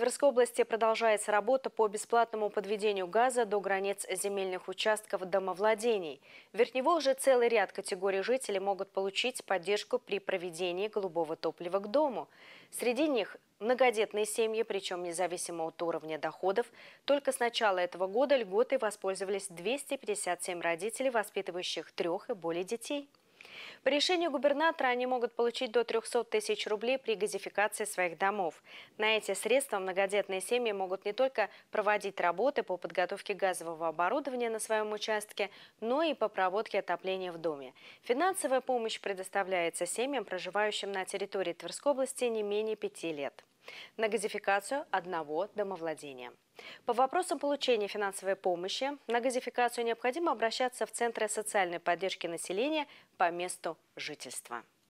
Тверской области продолжается работа по бесплатному подведению газа до границ земельных участков домовладений. В Верхневолже целый ряд категорий жителей могут получить поддержку при проведении голубого топлива к дому. Среди них многодетные семьи, причем независимо от уровня доходов. Только с начала этого года льготой воспользовались 257 родителей, воспитывающих трех и более детей. По решению губернатора они могут получить до 300 тысяч рублей при газификации своих домов. На эти средства многодетные семьи могут не только проводить работы по подготовке газового оборудования на своем участке, но и по проводке отопления в доме. Финансовая помощь предоставляется семьям, проживающим на территории Тверской области не менее пяти лет на газификацию одного домовладения. По вопросам получения финансовой помощи на газификацию необходимо обращаться в Центры социальной поддержки населения по месту жительства.